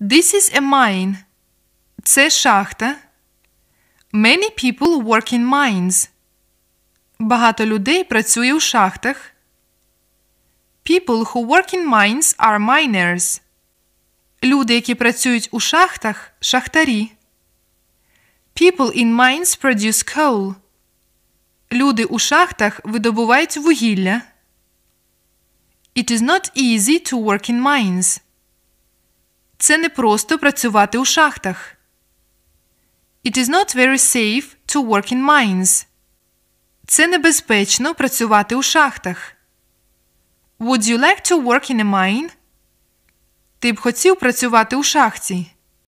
This is a mine. Це шахта. Many people work in mines. Багато людей працює у шахтах. People who work in mines are miners. Люди, які працюють у шахтах, шахтарі. People in mines produce coal. Люди у шахтах видобувають вугілля. It is not easy to work in mines. Це не просто працювати у шахтах. It is not very safe to work in mines. Це небезпечно працювати у шахтах. Would you like to work in a mine? Ти б хотів працювати у шахті.